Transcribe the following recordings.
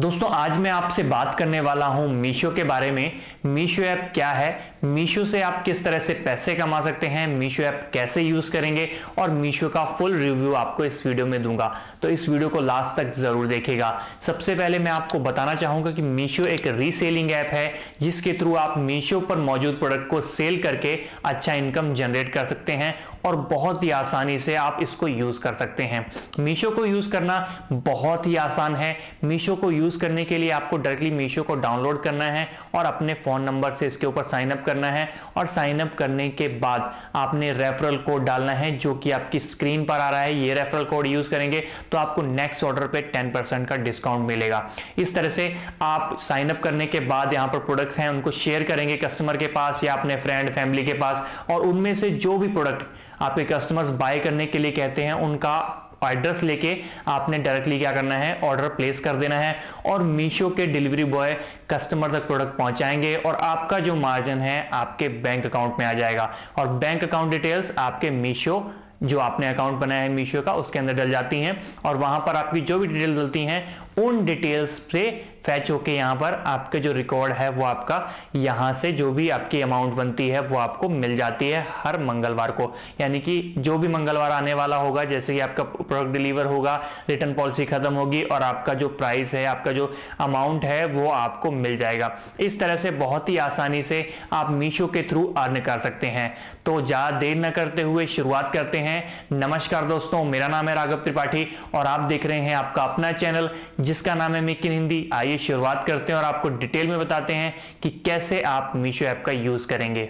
दोस्तों आज मैं आपसे बात करने वाला हूं मीशो के बारे में मीशो ऐप क्या है मीशो से आप किस तरह से पैसे कमा सकते हैं मीशो ऐप कैसे यूज करेंगे और मीशो का फुल रिव्यू आपको इस वीडियो में दूंगा तो इस वीडियो को लास्ट तक जरूर देखेगा सबसे पहले मैं आपको बताना चाहूंगा कि मीशो एक रीसेलिंग ऐप है जिसके थ्रू आप मीशो पर मौजूद प्रोडक्ट को सेल करके अच्छा इनकम जनरेट कर सकते हैं और बहुत ही आसानी से आप इसको यूज़ कर सकते हैं मीशो को यूज़ करना बहुत ही आसान है मीशो को यूज़ करने के लिए आपको डायरेक्टली मीशो को डाउनलोड करना है और अपने फ़ोन नंबर से इसके ऊपर साइन अप करना है और साइन अप करने के बाद आपने रेफरल कोड डालना है जो कि आपकी स्क्रीन पर आ रहा है ये रेफरल कोड यूज़ करेंगे तो आपको नेक्स्ट ऑर्डर पर टेन का डिस्काउंट मिलेगा इस तरह से आप साइन अप करने के बाद यहाँ पर प्रोडक्ट हैं उनको शेयर करेंगे कस्टमर के पास या अपने फ्रेंड फैमिली के पास और उनमें से जो भी प्रोडक्ट आपके कस्टमर्स बाय करने के लिए कहते हैं उनका एड्रेस लेके आपने डायरेक्टली क्या करना है ऑर्डर प्लेस कर देना है और मीशो के डिलीवरी बॉय कस्टमर तक प्रोडक्ट पहुंचाएंगे और आपका जो मार्जिन है आपके बैंक अकाउंट में आ जाएगा और बैंक अकाउंट डिटेल्स आपके मीशो जो आपने अकाउंट बनाया है मीशो का उसके अंदर डल जाती हैं और वहां पर आपकी जो भी डिटेल डलती हैं उन डिटेल्स से फैच होके यहां पर आपके जो रिकॉर्ड है वो आपका यहां से जो भी आपकी अमाउंट बनती है वो आपको मिल जाती है हर मंगलवार को यानी कि जो भी मंगलवार आने वाला होगा जैसे ही आपका प्रोडक्ट डिलीवर होगा रिटर्न पॉलिसी खत्म होगी और आपका जो प्राइस है आपका जो अमाउंट है वो आपको मिल जाएगा इस तरह से बहुत ही आसानी से आप मीशो के थ्रू अर्न कर सकते हैं तो ज़्यादा देर न करते हुए शुरुआत करते हैं नमस्कार दोस्तों मेरा नाम है राघव त्रिपाठी और आप देख रहे हैं आपका अपना चैनल जिसका नाम है मेक इन हिंदी आइए शुरुआत करते हैं और आपको डिटेल में बताते हैं कि कैसे आप मीशो ऐप का यूज़ करेंगे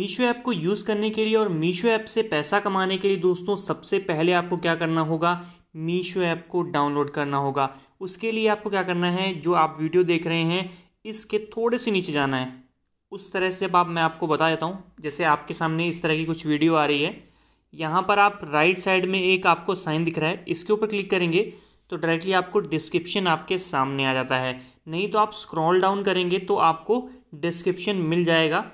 मीशो ऐप को यूज़ करने के लिए और मीशो ऐप से पैसा कमाने के लिए दोस्तों सबसे पहले आपको क्या करना होगा मीशो ऐप को डाउनलोड करना होगा उसके लिए आपको क्या करना है जो आप वीडियो देख रहे हैं इसके थोड़े से नीचे जाना है उस तरह से अब आप मैं आपको बता देता हूँ जैसे आपके सामने इस तरह की कुछ वीडियो आ रही है यहाँ पर आप राइट साइड में एक आपको साइन दिख रहा है इसके ऊपर क्लिक करेंगे तो डायरेक्टली आपको डिस्क्रिप्शन आपके सामने आ जाता है नहीं तो आप स्क्रॉल डाउन करेंगे तो आपको डिस्क्रिप्शन मिल जाएगा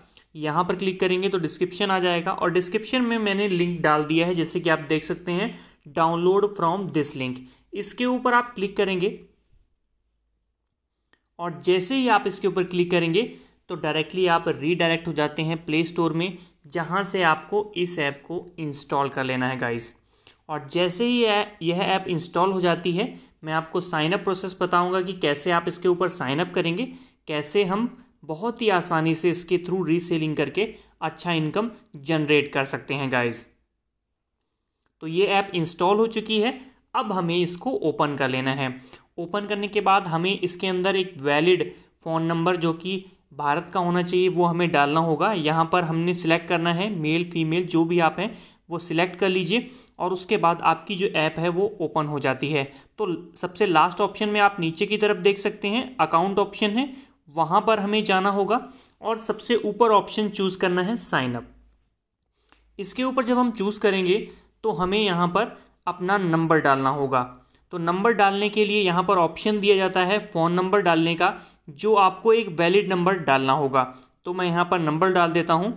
यहाँ पर क्लिक करेंगे तो डिस्क्रिप्शन आ जाएगा और डिस्क्रिप्शन में मैंने लिंक डाल दिया है जैसे कि आप देख सकते हैं डाउनलोड फ्रॉम दिस लिंक इसके ऊपर आप क्लिक करेंगे और जैसे ही आप इसके ऊपर क्लिक करेंगे तो डायरेक्टली आप रीडायरेक्ट हो जाते हैं प्ले स्टोर में जहाँ से आपको इस ऐप को इंस्टॉल कर लेना है गाइज़ और जैसे ही यह ऐप इंस्टॉल हो जाती है मैं आपको साइनअप प्रोसेस बताऊंगा कि कैसे आप इसके ऊपर साइनअप करेंगे कैसे हम बहुत ही आसानी से इसके थ्रू रीसेलिंग करके अच्छा इनकम जनरेट कर सकते हैं गाइस तो ये ऐप इंस्टॉल हो चुकी है अब हमें इसको ओपन कर लेना है ओपन करने के बाद हमें इसके अंदर एक वैलिड फ़ोन नंबर जो कि भारत का होना चाहिए वो हमें डालना होगा यहाँ पर हमने सिलेक्ट करना है मेल फीमेल जो भी आप हैं वो सिलेक्ट कर लीजिए और उसके बाद आपकी जो ऐप है वो ओपन हो जाती है तो सबसे लास्ट ऑप्शन में आप नीचे की तरफ देख सकते हैं अकाउंट ऑप्शन है वहाँ पर हमें जाना होगा और सबसे ऊपर ऑप्शन चूज़ करना है साइनअप इसके ऊपर जब हम चूज़ करेंगे तो हमें यहाँ पर अपना नंबर डालना होगा तो नंबर डालने के लिए यहाँ पर ऑप्शन दिया जाता है फ़ोन नंबर डालने का जो आपको एक वैलिड नंबर डालना होगा तो मैं यहाँ पर नंबर डाल देता हूँ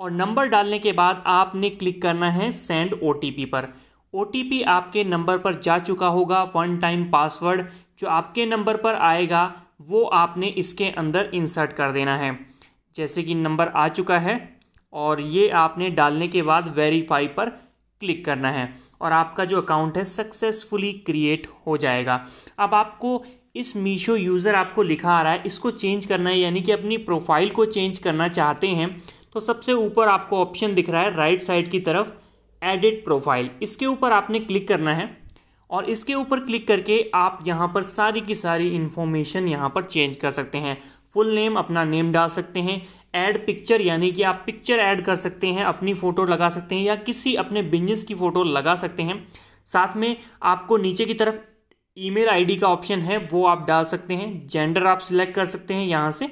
और नंबर डालने के बाद आपने क्लिक करना है सेंड ओ पर ओ आपके नंबर पर जा चुका होगा वन टाइम पासवर्ड जो आपके नंबर पर आएगा वो आपने इसके अंदर इंसर्ट कर देना है जैसे कि नंबर आ चुका है और ये आपने डालने के बाद वेरीफाई पर क्लिक करना है और आपका जो अकाउंट है सक्सेसफुली क्रिएट हो जाएगा अब आपको इस मीशो यूज़र आपको लिखा आ रहा है इसको चेंज करना है यानी कि अपनी प्रोफाइल को चेंज करना चाहते हैं तो सबसे ऊपर आपको ऑप्शन दिख रहा है राइट साइड की तरफ एडिट प्रोफाइल इसके ऊपर आपने क्लिक करना है और इसके ऊपर क्लिक करके आप यहाँ पर सारी की सारी इन्फॉर्मेशन यहाँ पर चेंज कर सकते हैं फुल नेम अपना नेम डाल सकते हैं ऐड पिक्चर यानी कि आप पिक्चर ऐड कर सकते हैं अपनी फ़ोटो लगा सकते हैं या किसी अपने बिजनेस की फ़ोटो लगा सकते हैं साथ में आपको नीचे की तरफ ईमेल आईडी का ऑप्शन है वो आप डाल सकते हैं जेंडर आप सिलेक्ट कर सकते हैं यहाँ से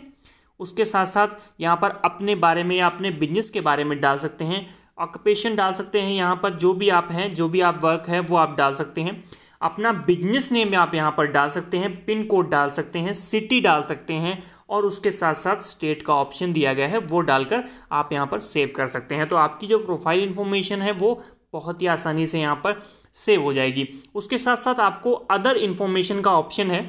उसके साथ साथ यहाँ पर अपने बारे में या अपने बिजनेस के बारे में डाल सकते हैं ऑक्यूपेशन डाल सकते हैं यहाँ पर जो भी आप हैं जो भी आप वर्क है वो आप डाल सकते हैं अपना बिजनेस नेम आप यहाँ पर डाल सकते हैं पिन कोड डाल सकते हैं सिटी डाल सकते हैं और उसके साथ साथ स्टेट का ऑप्शन दिया गया है वो डालकर आप यहाँ पर सेव कर सकते हैं तो आपकी जो प्रोफाइल इन्फॉर्मेशन है वो बहुत ही आसानी से यहाँ पर सेव हो जाएगी उसके साथ साथ आपको अदर इन्फॉर्मेशन का ऑप्शन है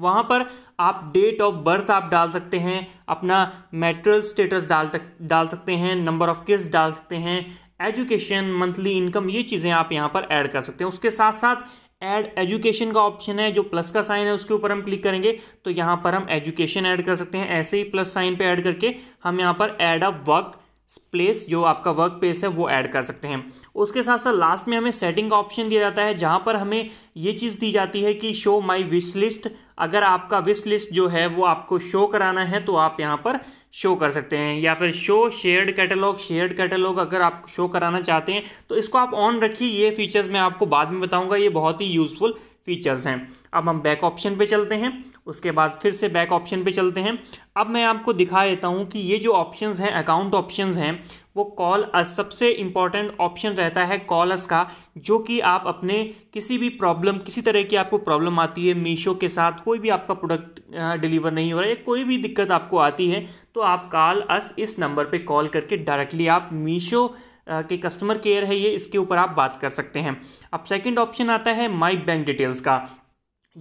वहाँ पर आप डेट ऑफ बर्थ आप डाल सकते हैं अपना मेट्रल स्टेटस डाल तक डाल सकते हैं नंबर ऑफ़ किड्स डाल सकते हैं एजुकेशन मंथली इनकम ये चीज़ें आप यहाँ पर ऐड कर सकते हैं उसके साथ साथ ऐड एजुकेशन का ऑप्शन है जो प्लस का साइन है उसके ऊपर हम क्लिक करेंगे तो यहाँ पर हम एजुकेशन ऐड कर सकते हैं ऐसे ही प्लस साइन पे ऐड करके हम यहाँ पर ऐड अ वर्क प्लेस जो आपका वर्क प्लेस है वो ऐड कर सकते हैं उसके साथ साथ लास्ट में हमें सेटिंग का ऑप्शन दिया जाता है जहाँ पर हमें ये चीज़ दी जाती है कि शो माई विश लिस्ट अगर आपका विश लिस्ट जो है वो आपको शो कराना है तो आप यहाँ पर शो कर सकते हैं या फिर show shared catalogue shared catalogue अगर आप शो कराना चाहते हैं तो इसको आप ऑन रखिए ये फीचर्स मैं आपको बाद में बताऊँगा ये बहुत ही यूज़फुल फीचर्स हैं अब हम बैक ऑप्शन पे चलते हैं उसके बाद फिर से बैक ऑप्शन पे चलते हैं अब मैं आपको दिखा देता हूँ कि ये जो ऑप्शंस हैं अकाउंट ऑप्शंस हैं वो कॉल अस सबसे इम्पॉर्टेंट ऑप्शन रहता है कॉल अस का जो कि आप अपने किसी भी प्रॉब्लम किसी तरह की आपको प्रॉब्लम आती है मीशो के साथ कोई भी आपका प्रोडक्ट डिलीवर नहीं हो रहा है कोई भी दिक्कत आपको आती है तो आप कॉल अस इस नंबर पे कॉल करके डायरेक्टली आप मीशो के कस्टमर केयर है ये इसके ऊपर आप बात कर सकते हैं अब सेकंड ऑप्शन आता है माई बैंक डिटेल्स का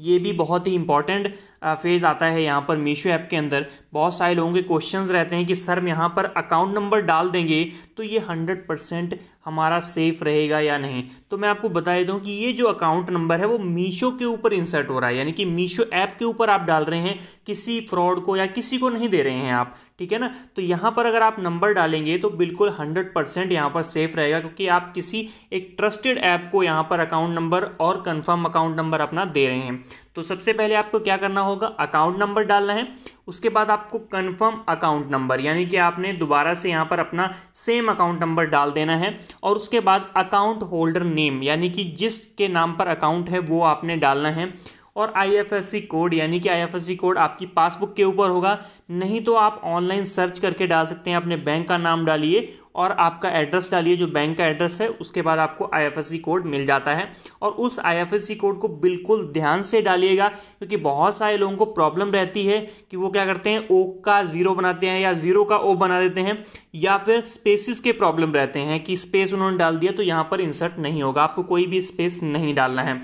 ये भी बहुत ही इंपॉर्टेंट फेज़ आता है यहाँ पर मीशो ऐप के अंदर बहुत सारे लोगों के क्वेश्चंस रहते हैं कि सर हम यहाँ पर अकाउंट नंबर डाल देंगे तो ये हंड्रेड परसेंट हमारा सेफ़ रहेगा या नहीं तो मैं आपको बता देता हूँ कि ये जो अकाउंट नंबर है वो मीशो के ऊपर इंसर्ट हो रहा है यानी कि मीशो ऐप के ऊपर आप डाल रहे हैं किसी फ्रॉड को या किसी को नहीं दे रहे हैं आप ठीक है ना तो यहाँ पर अगर आप नंबर डालेंगे तो बिल्कुल हंड्रेड परसेंट यहाँ पर सेफ़ रहेगा क्योंकि आप किसी एक ट्रस्टेड ऐप को यहाँ पर अकाउंट नंबर और कन्फर्म अकाउंट नंबर अपना दे रहे हैं तो सबसे पहले आपको क्या करना होगा अकाउंट नंबर डालना है उसके बाद आपको कंफर्म अकाउंट नंबर यानी कि आपने दोबारा से यहाँ पर अपना सेम अकाउंट नंबर डाल देना है और उसके बाद अकाउंट होल्डर नेम यानी कि जिसके नाम पर अकाउंट है वो आपने डालना है और आईएफएससी कोड यानी कि आईएफएससी कोड आपकी पासबुक के ऊपर होगा नहीं तो आप ऑनलाइन सर्च करके डाल सकते हैं अपने बैंक का नाम डालिए और आपका एड्रेस डालिए जो बैंक का एड्रेस है उसके बाद आपको आईएफएससी कोड मिल जाता है और उस आईएफएससी कोड को बिल्कुल ध्यान से डालिएगा क्योंकि बहुत सारे लोगों को प्रॉब्लम रहती है कि वो क्या करते हैं ओ का ज़ीरो बनाते हैं या ज़ीरो का ओ बना देते हैं या फिर स्पेसिस के प्रॉब्लम रहते हैं कि स्पेस उन्होंने डाल दिया तो यहाँ पर इंसर्ट नहीं होगा आपको कोई भी स्पेस नहीं डालना है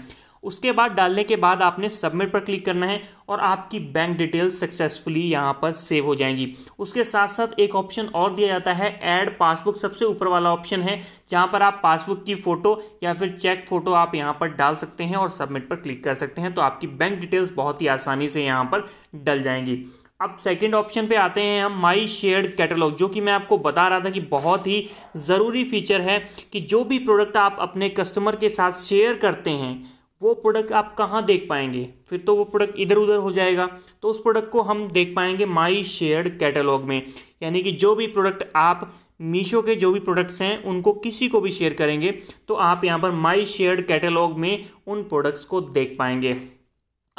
उसके बाद डालने के बाद आपने सबमिट पर क्लिक करना है और आपकी बैंक डिटेल्स सक्सेसफुली यहाँ पर सेव हो जाएंगी उसके साथ साथ एक ऑप्शन और दिया जाता है ऐड पासबुक सबसे ऊपर वाला ऑप्शन है जहाँ पर आप पासबुक की फ़ोटो या फिर चेक फ़ोटो आप यहाँ पर डाल सकते हैं और सबमिट पर क्लिक कर सकते हैं तो आपकी बैंक डिटेल्स बहुत ही आसानी से यहाँ पर डल जाएंगी अब सेकेंड ऑप्शन पे आते हैं हम माई शेयर कैटलॉग जो कि मैं आपको बता रहा था कि बहुत ही ज़रूरी फीचर है कि जो भी प्रोडक्ट आप अपने कस्टमर के साथ शेयर करते हैं वो प्रोडक्ट आप कहाँ देख पाएंगे फिर तो वो प्रोडक्ट इधर उधर हो जाएगा तो उस प्रोडक्ट को हम देख पाएंगे माई शेयर्ड कैटलॉग में यानी कि जो भी प्रोडक्ट आप मीशो के जो भी प्रोडक्ट्स हैं उनको किसी को भी शेयर करेंगे तो आप यहाँ पर माई शेयर कैटलॉग में उन प्रोडक्ट्स को देख पाएंगे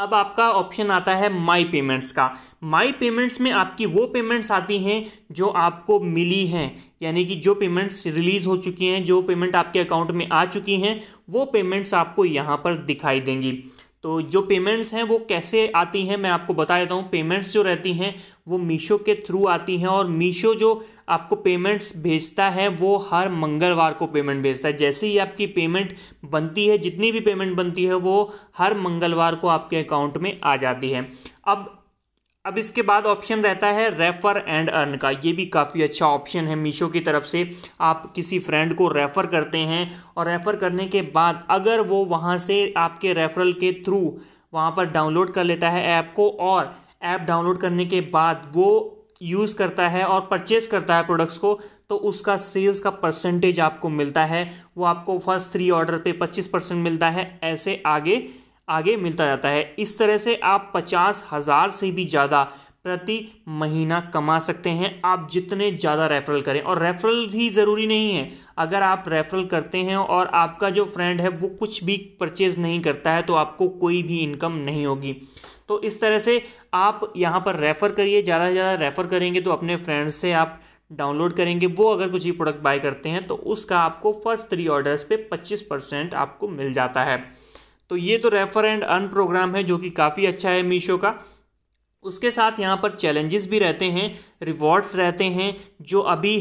अब आपका ऑप्शन आता है माई पेमेंट्स का माई पेमेंट्स में आपकी वो पेमेंट्स आती हैं जो आपको मिली हैं यानी कि जो पेमेंट्स रिलीज़ हो चुकी हैं जो पेमेंट आपके अकाउंट में आ चुकी हैं वो पेमेंट्स आपको यहाँ पर दिखाई देंगी तो जो पेमेंट्स हैं वो कैसे आती हैं मैं आपको बता देता हूँ पेमेंट्स जो रहती हैं वो मीशो के थ्रू आती हैं और मीशो जो आपको पेमेंट्स भेजता है वो हर मंगलवार को पेमेंट भेजता है जैसे ही आपकी पेमेंट बनती है जितनी भी पेमेंट बनती है वो हर मंगलवार को आपके अकाउंट में आ जाती है अब अब इसके बाद ऑप्शन रहता है रेफ़र एंड अर्न का ये भी काफ़ी अच्छा ऑप्शन है मीशो की तरफ से आप किसी फ्रेंड को रेफ़र करते हैं और रेफ़र करने के बाद अगर वो वहाँ से आपके रेफ़रल के थ्रू वहाँ पर डाउनलोड कर लेता है ऐप को और ऐप डाउनलोड करने के बाद वो यूज़ करता है और परचेज करता है प्रोडक्ट्स को तो उसका सेल्स का परसेंटेज आपको मिलता है वो आपको फर्स्ट थ्री ऑर्डर पे 25 परसेंट मिलता है ऐसे आगे आगे मिलता जाता है इस तरह से आप पचास हज़ार से भी ज़्यादा प्रति महीना कमा सकते हैं आप जितने ज़्यादा रेफरल करें और रेफरल ही ज़रूरी नहीं है अगर आप रेफरल करते हैं और आपका जो फ्रेंड है वो कुछ भी परचेज़ नहीं करता है तो आपको कोई भी इनकम नहीं होगी तो इस तरह से आप यहाँ पर रेफ़र करिए ज़्यादा से ज़्यादा रेफ़र करेंगे तो अपने फ्रेंड से आप डाउनलोड करेंगे वो अगर कुछ भी प्रोडक्ट बाय करते हैं तो उसका आपको फर्स्ट थ्री ऑर्डर्स पे 25 परसेंट आपको मिल जाता है तो ये तो रेफर एंड अर्न प्रोग्राम है जो कि काफ़ी अच्छा है मीशो का उसके साथ यहाँ पर चैलेंजेस भी रहते हैं रिवॉर्ड्स रहते हैं जो अभी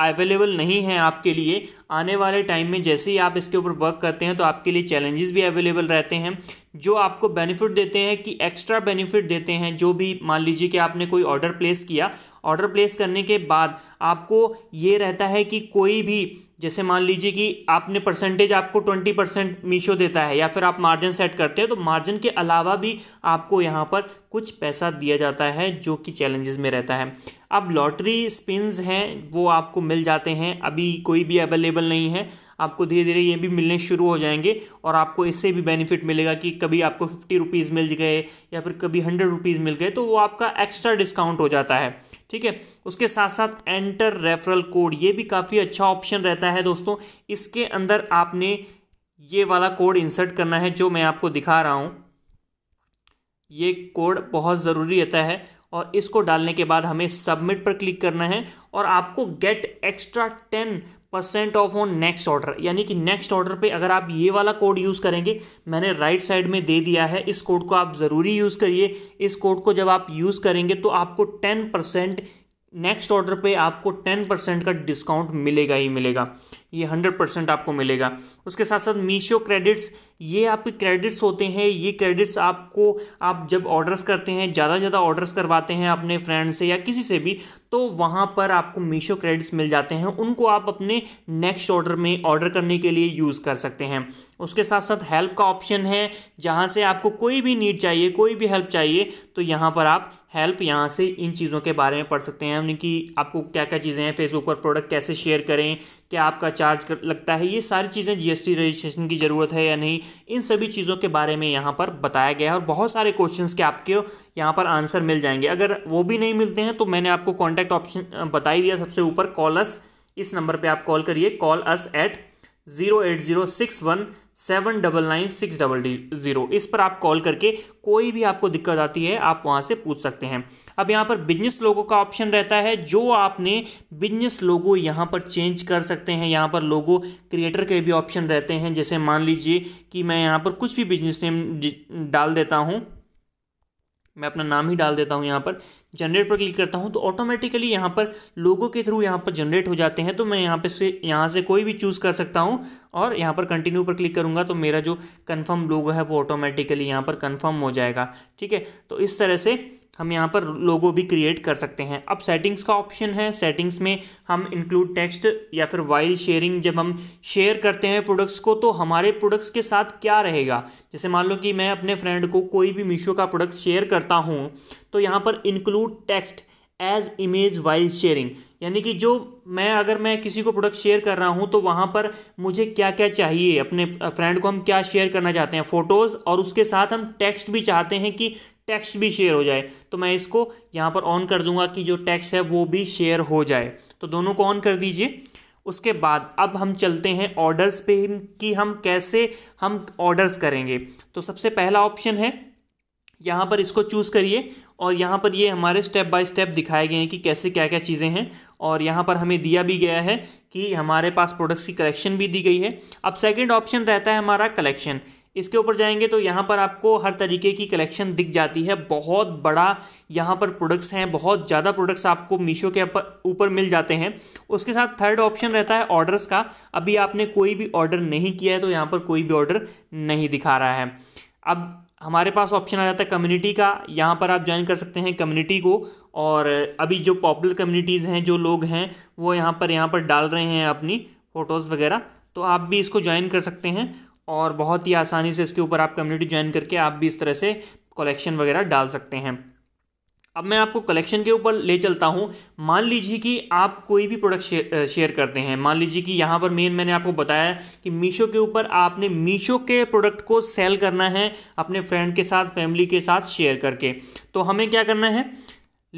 अवेलेबल नहीं है आपके लिए आने वाले टाइम में जैसे ही आप इसके ऊपर वर्क करते हैं तो आपके लिए चैलेंजेस भी अवेलेबल रहते हैं जो आपको बेनिफिट देते हैं कि एक्स्ट्रा बेनिफिट देते हैं जो भी मान लीजिए कि आपने कोई ऑर्डर प्लेस किया ऑर्डर प्लेस करने के बाद आपको ये रहता है कि कोई भी जैसे मान लीजिए कि आपने परसेंटेज आपको ट्वेंटी परसेंट मीशो देता है या फिर आप मार्जिन सेट करते हैं तो मार्जिन के अलावा भी आपको यहाँ पर कुछ पैसा दिया जाता है जो कि चैलेंजेस में रहता है अब लॉटरी स्पिन्स हैं वो आपको मिल जाते हैं अभी कोई भी अवेलेबल नहीं है आपको धीरे धीरे ये भी मिलने शुरू हो जाएंगे और आपको इससे भी बेनिफिट मिलेगा कि कभी आपको फिफ्टी रुपीज़ मिल गए या फिर कभी हंड्रेड रुपीज़ मिल गए तो वो आपका एक्स्ट्रा डिस्काउंट हो जाता है ठीक है उसके साथ साथ एंटर रेफरल कोड ये भी काफ़ी अच्छा ऑप्शन रहता है दोस्तों इसके अंदर आपने ये वाला कोड इंसर्ट करना है जो मैं आपको दिखा रहा हूँ ये कोड बहुत ज़रूरी रहता है और इसको डालने के बाद हमें सबमिट पर क्लिक करना है और आपको get extra ten percent off on next order यानी कि नेक्स्ट ऑर्डर पे अगर आप ये वाला कोड यूज़ करेंगे मैंने राइट right साइड में दे दिया है इस कोड को आप ज़रूरी यूज़ करिए इस कोड को जब आप यूज़ करेंगे तो आपको टेन परसेंट नेक्स्ट ऑर्डर पे आपको टेन परसेंट का डिस्काउंट मिलेगा ही मिलेगा ये हंड्रेड परसेंट आपको मिलेगा उसके साथ साथ मीशो क्रेडिट्स ये आपके क्रेडिट्स होते हैं ये क्रेडिट्स आपको आप जब ऑर्डर्स करते हैं ज़्यादा ज़्यादा ऑर्डर्स करवाते हैं अपने फ्रेंड से या किसी से भी तो वहाँ पर आपको मीशो क्रेडिट्स मिल जाते हैं उनको आप अपने नेक्स्ट ऑर्डर में ऑर्डर करने के लिए यूज़ कर सकते हैं उसके साथ साथ हेल्प का ऑप्शन है जहाँ से आपको कोई भी नीड चाहिए कोई भी हेल्प चाहिए तो यहाँ पर आप हेल्प यहाँ से इन चीज़ों के बारे में पढ़ सकते हैं यानी कि आपको क्या क्या चीज़ें हैं फेसबुक पर प्रोडक्ट कैसे शेयर करें क्या आपका चार्ज कर, लगता है ये सारी चीज़ें जीएसटी रजिस्ट्रेशन की ज़रूरत है या नहीं इन सभी चीज़ों के बारे में यहाँ पर बताया गया है और बहुत सारे क्वेश्चन के आपके यहाँ पर आंसर मिल जाएंगे अगर वो भी नहीं मिलते हैं तो मैंने आपको कॉन्टैक्ट ऑप्शन बताई दिया सबसे ऊपर कॉल अस इस नंबर पर आप कॉल करिए call us at zero eight zero six one seven double nine six double zero इस पर आप कॉल करके कोई भी आपको दिक्कत आती है आप वहाँ से पूछ सकते हैं अब यहाँ पर बिजनेस लोगों का ऑप्शन रहता है जो आपने बिजनेस लोगो यहाँ पर चेंज कर सकते हैं यहाँ पर लोगो क्रिएटर के भी ऑप्शन रहते हैं जैसे मान लीजिए कि मैं यहाँ पर कुछ भी बिजनेस नेम डाल देता हूँ मैं अपना नाम ही डाल देता हूँ यहाँ पर जनरेट पर क्लिक करता हूँ तो ऑटोमेटिकली यहाँ पर लोगों के थ्रू यहाँ पर जनरेट हो जाते हैं तो मैं यहाँ पे से यहाँ से कोई भी चूज़ कर सकता हूँ और यहाँ पर कंटिन्यू पर क्लिक करूँगा तो मेरा जो कन्फर्म लोगो है वो ऑटोमेटिकली यहाँ पर कन्फर्म हो जाएगा ठीक है तो इस तरह से हम यहाँ पर लोगो भी क्रिएट कर सकते हैं अब सेटिंग्स का ऑप्शन है सेटिंग्स में हम इंक्लूड टेक्स्ट या फिर वाइल शेयरिंग जब हम शेयर करते हैं प्रोडक्ट्स को तो हमारे प्रोडक्ट्स के साथ क्या रहेगा जैसे मान लो कि मैं अपने फ्रेंड को कोई भी मीशो का प्रोडक्ट शेयर करता हूँ तो यहाँ पर include text as image while sharing यानी कि जो मैं अगर मैं किसी को प्रोडक्ट शेयर कर रहा हूँ तो वहाँ पर मुझे क्या क्या चाहिए अपने फ्रेंड को हम क्या शेयर करना चाहते हैं फ़ोटोज़ और उसके साथ हम टेक्स्ट भी चाहते हैं कि टेक्स्ट भी शेयर हो जाए तो मैं इसको यहाँ पर ऑन कर दूंगा कि जो टेक्स्ट है वो भी शेयर हो जाए तो दोनों को ऑन कर दीजिए उसके बाद अब हम चलते हैं ऑर्डर्स पे कि हम कैसे हम ऑर्डर्स करेंगे तो सबसे पहला ऑप्शन है यहाँ पर इसको चूज़ करिए और यहाँ पर ये हमारे स्टेप बाय स्टेप दिखाए गए हैं कि कैसे क्या क्या चीज़ें हैं और यहाँ पर हमें दिया भी गया है कि हमारे पास प्रोडक्ट्स की कलेक्शन भी दी गई है अब सेकंड ऑप्शन रहता है हमारा कलेक्शन इसके ऊपर जाएंगे तो यहाँ पर आपको हर तरीके की कलेक्शन दिख जाती है बहुत बड़ा यहाँ पर प्रोडक्ट्स हैं बहुत ज़्यादा प्रोडक्ट्स आपको मीशो के ऊपर मिल जाते हैं उसके साथ थर्ड ऑप्शन रहता है ऑर्डर्स का अभी आपने कोई भी ऑर्डर नहीं किया है तो यहाँ पर कोई भी ऑर्डर नहीं दिखा रहा है अब हमारे पास ऑप्शन आ जाता है कम्युनिटी का यहाँ पर आप ज्वाइन कर सकते हैं कम्युनिटी को और अभी जो पॉपुलर कम्युनिटीज़ हैं जो लोग हैं वो यहाँ पर यहाँ पर डाल रहे हैं अपनी फ़ोटोज़ वगैरह तो आप भी इसको ज्वाइन कर सकते हैं और बहुत ही आसानी से इसके ऊपर आप कम्युनिटी ज्वाइन करके आप भी इस तरह से कलेक्शन वगैरह डाल सकते हैं अब मैं आपको कलेक्शन के ऊपर ले चलता हूँ मान लीजिए कि आप कोई भी प्रोडक्ट शेयर, करते हैं मान लीजिए कि यहाँ पर मेन मैंने आपको बताया कि मीशो के ऊपर आपने मीशो के प्रोडक्ट को सेल करना है अपने फ्रेंड के साथ फैमिली के साथ शेयर करके तो हमें क्या करना है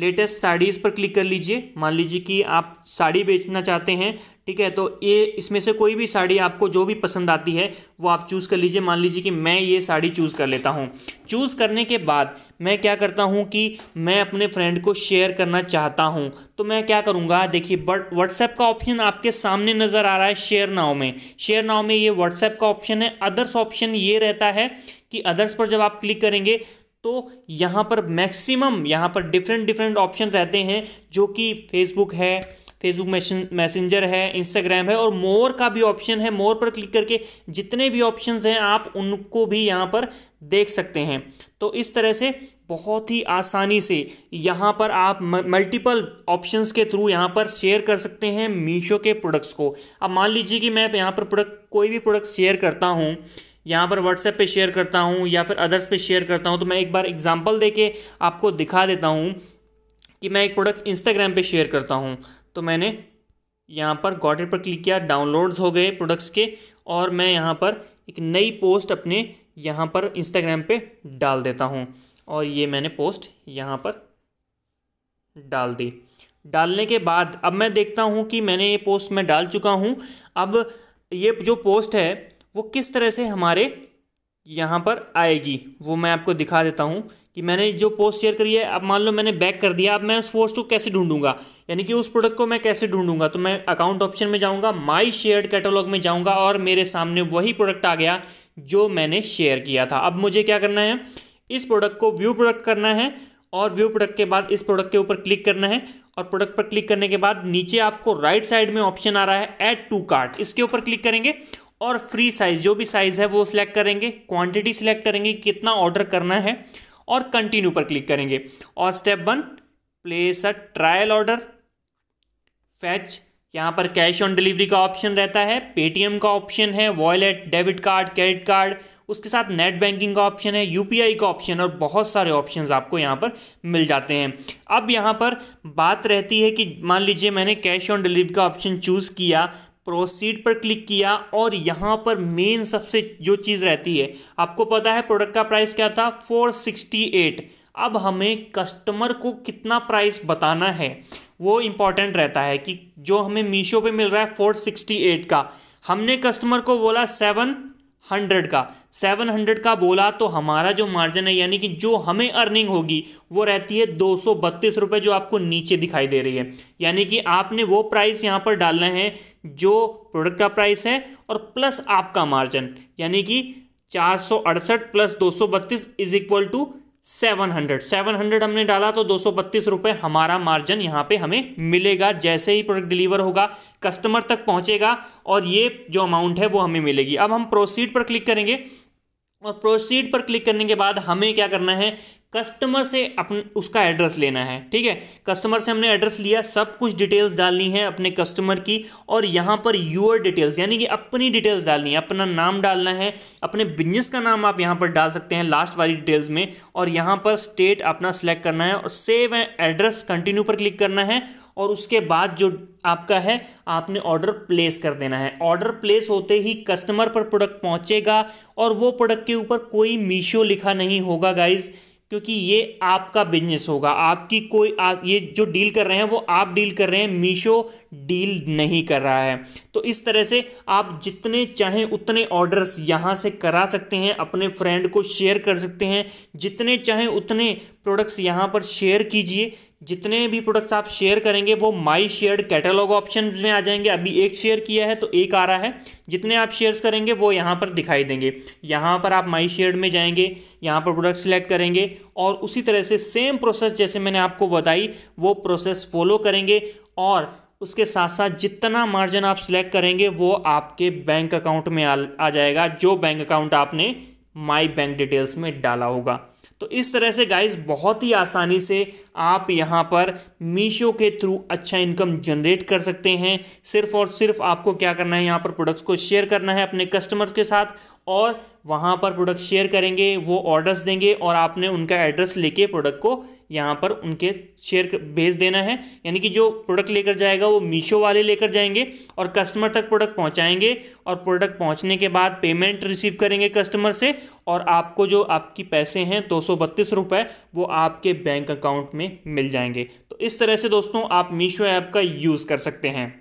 लेटेस्ट साड़ीज़ पर क्लिक कर लीजिए मान लीजिए कि आप साड़ी बेचना चाहते हैं ठीक है तो ये इसमें से कोई भी साड़ी आपको जो भी पसंद आती है वो आप चूज़ कर लीजिए मान लीजिए कि मैं ये साड़ी चूज़ कर लेता हूँ चूज़ करने के बाद मैं क्या करता हूँ कि मैं अपने फ्रेंड को शेयर करना चाहता हूँ तो मैं क्या करूँगा देखिए बट व्हाट्सएप का ऑप्शन आपके सामने नज़र आ रहा है शेयर नाव में शेयर नाव में ये व्हाट्सएप का ऑप्शन है अदर्स ऑप्शन ये रहता है कि अदर्स पर जब आप क्लिक करेंगे तो यहाँ पर मैक्सिमम यहाँ पर डिफरेंट डिफरेंट ऑप्शन रहते हैं जो कि फेसबुक है फेसबुक मैसेंजर है इंस्टाग्राम है और मोर का भी ऑप्शन है मोर पर क्लिक करके जितने भी ऑप्शन हैं आप उनको भी यहाँ पर देख सकते हैं तो इस तरह से बहुत ही आसानी से यहाँ पर आप मल्टीपल ऑप्शंस के थ्रू यहाँ पर शेयर कर सकते हैं मीशो के प्रोडक्ट्स को अब मान लीजिए कि मैं यहाँ पर प्रोडक्ट कोई भी प्रोडक्ट शेयर करता हूँ यहाँ पर व्हाट्सएप पे शेयर करता हूँ या फिर अदर्स पे शेयर करता हूँ तो मैं एक बार एग्जांपल देके आपको दिखा देता हूँ कि मैं एक प्रोडक्ट इंस्टाग्राम पे शेयर करता हूँ तो मैंने यहाँ पर गॉट इट पर क्लिक किया डाउनलोड्स हो गए प्रोडक्ट्स के और मैं यहाँ पर एक नई पोस्ट अपने यहाँ पर इंस्टाग्राम पे डाल देता हूँ और ये मैंने पोस्ट यहाँ पर डाल दी डालने के बाद अब मैं देखता हूँ कि मैंने ये पोस्ट मैं डाल चुका हूँ अब ये जो पोस्ट है वो किस तरह से हमारे यहाँ पर आएगी वो मैं आपको दिखा देता हूँ कि मैंने जो पोस्ट शेयर करी है अब मान लो मैंने बैक कर दिया अब मैं उस पोस्ट को कैसे ढूंढूंगा यानी कि उस प्रोडक्ट को मैं कैसे ढूंढूंगा तो मैं अकाउंट ऑप्शन में जाऊँगा माई शेयर्ड कैटलॉग में जाऊँगा और मेरे सामने वही प्रोडक्ट आ गया जो मैंने शेयर किया था अब मुझे क्या करना है इस प्रोडक्ट को व्यू प्रोडक्ट करना है और व्यू प्रोडक्ट के बाद इस प्रोडक्ट के ऊपर क्लिक करना है और प्रोडक्ट पर क्लिक करने के बाद नीचे आपको राइट साइड में ऑप्शन आ रहा है ऐड टू कार्ट इसके ऊपर क्लिक करेंगे और फ्री साइज़ जो भी साइज़ है वो सिलेक्ट करेंगे क्वांटिटी सिलेक्ट करेंगे कितना ऑर्डर करना है और कंटिन्यू पर क्लिक करेंगे और step one place a trial order फैच यहाँ पर कैश ऑन डिलीवरी का ऑप्शन रहता है पेटीएम का ऑप्शन है wallet debit card credit card उसके साथ नेट बैंकिंग का ऑप्शन है यूपीआई का ऑप्शन और बहुत सारे ऑप्शंस आपको यहाँ पर मिल जाते हैं अब यहाँ पर बात रहती है कि मान लीजिए मैंने कैश ऑन डिलीवरी का ऑप्शन चूज़ किया प्रोसीड पर क्लिक किया और यहाँ पर मेन सबसे जो चीज़ रहती है आपको पता है प्रोडक्ट का प्राइस क्या था फोर सिक्सटी एट अब हमें कस्टमर को कितना प्राइस बताना है वो इम्पॉर्टेंट रहता है कि जो हमें मीशो पे मिल रहा है फोर सिक्सटी एट का हमने कस्टमर को बोला सेवन हंड्रेड का सेवन हंड्रेड का बोला तो हमारा जो मार्जिन है यानी कि जो हमें अर्निंग होगी वो रहती है दो सौ बत्तीस रुपये जो आपको नीचे दिखाई दे रही है यानी कि आपने वो प्राइस यहाँ पर डालना है जो प्रोडक्ट का प्राइस है और प्लस आपका मार्जिन यानी कि चार सौ अड़सठ प्लस दो सौ बत्तीस is equal to seven hundred seven hundred हमने डाला तो दो सौ बत्तीस रुपये हमारा मार्जिन यहाँ पे हमें मिलेगा जैसे ही प्रोडक्ट डिलीवर होगा कस्टमर तक पहुँचेगा और ये जो अमाउंट है वो हमें मिलेगी अब हम प्रोसीड पर क्लिक करेंगे और प्रोसीड पर क्लिक करने के बाद हमें क्या करना है कस्टमर से अपन उसका एड्रेस लेना है ठीक है कस्टमर से हमने एड्रेस लिया सब कुछ डिटेल्स डालनी है अपने कस्टमर की और यहाँ पर यूअर डिटेल्स यानी कि अपनी डिटेल्स डालनी है अपना नाम डालना है अपने बिजनेस का नाम आप यहाँ पर डाल सकते हैं लास्ट वाली डिटेल्स में और यहाँ पर स्टेट अपना सेलेक्ट करना है और सेव एड्रेस कंटिन्यू पर क्लिक करना है और उसके बाद जो आपका है आपने ऑर्डर प्लेस कर देना है ऑर्डर प्लेस होते ही कस्टमर पर प्रोडक्ट पहुँचेगा और वो प्रोडक्ट के ऊपर कोई मीशो लिखा नहीं होगा गाइज़ क्योंकि ये आपका बिजनेस होगा आपकी कोई आ, ये जो डील कर रहे हैं वो आप डील कर रहे हैं मीशो डील नहीं कर रहा है तो इस तरह से आप जितने चाहें उतने ऑर्डर्स यहाँ से करा सकते हैं अपने फ्रेंड को शेयर कर सकते हैं जितने चाहें उतने प्रोडक्ट्स यहाँ पर शेयर कीजिए जितने भी प्रोडक्ट्स आप शेयर करेंगे वो माई शेयर कैटलॉग ऑप्शन में आ जाएंगे अभी एक शेयर किया है तो एक आ रहा है जितने आप शेयर्स करेंगे वो यहाँ पर दिखाई देंगे यहाँ पर आप माई शेयर में जाएंगे यहाँ पर प्रोडक्ट सिलेक्ट करेंगे और उसी तरह से सेम प्रोसेस जैसे मैंने आपको बताई वो प्रोसेस फॉलो करेंगे और उसके साथ साथ जितना मार्जिन आप सिलेक्ट करेंगे वो आपके बैंक अकाउंट में आ, आ जाएगा जो बैंक अकाउंट आपने माई बैंक डिटेल्स में डाला होगा तो इस तरह से गाइस बहुत ही आसानी से आप यहाँ पर मीशो के थ्रू अच्छा इनकम जनरेट कर सकते हैं सिर्फ और सिर्फ आपको क्या करना है यहाँ पर प्रोडक्ट्स को शेयर करना है अपने कस्टमर के साथ और वहाँ पर प्रोडक्ट शेयर करेंगे वो ऑर्डर्स देंगे और आपने उनका एड्रेस लेके प्रोडक्ट को यहाँ पर उनके शेयर भेज देना है यानी कि जो प्रोडक्ट लेकर जाएगा वो मीशो वाले लेकर जाएंगे और कस्टमर तक प्रोडक्ट पहुँचाएंगे और प्रोडक्ट पहुँचने के बाद पेमेंट रिसीव करेंगे कस्टमर से और आपको जो आपकी पैसे हैं दो सौ बत्तीस रुपये वो आपके बैंक अकाउंट में मिल जाएंगे तो इस तरह से दोस्तों आप मीशो ऐप का यूज़ कर सकते हैं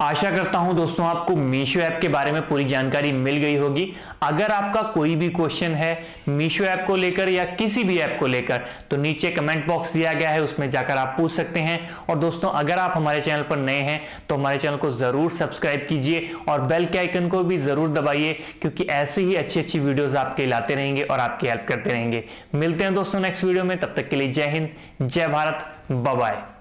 आशा करता हूं दोस्तों आपको मीशो ऐप के बारे में पूरी जानकारी मिल गई होगी अगर आपका कोई भी क्वेश्चन है मीशो ऐप को लेकर या किसी भी ऐप को लेकर तो नीचे कमेंट बॉक्स दिया गया है उसमें जाकर आप पूछ सकते हैं और दोस्तों अगर आप हमारे चैनल पर नए हैं तो हमारे चैनल को जरूर सब्सक्राइब कीजिए और बेल के आइकन को भी जरूर दबाइए क्योंकि ऐसे ही अच्छी अच्छी वीडियोज आपके लाते रहेंगे और आपकी हेल्प करते रहेंगे मिलते हैं दोस्तों नेक्स्ट वीडियो में तब तक के लिए जय हिंद जय भारत बाय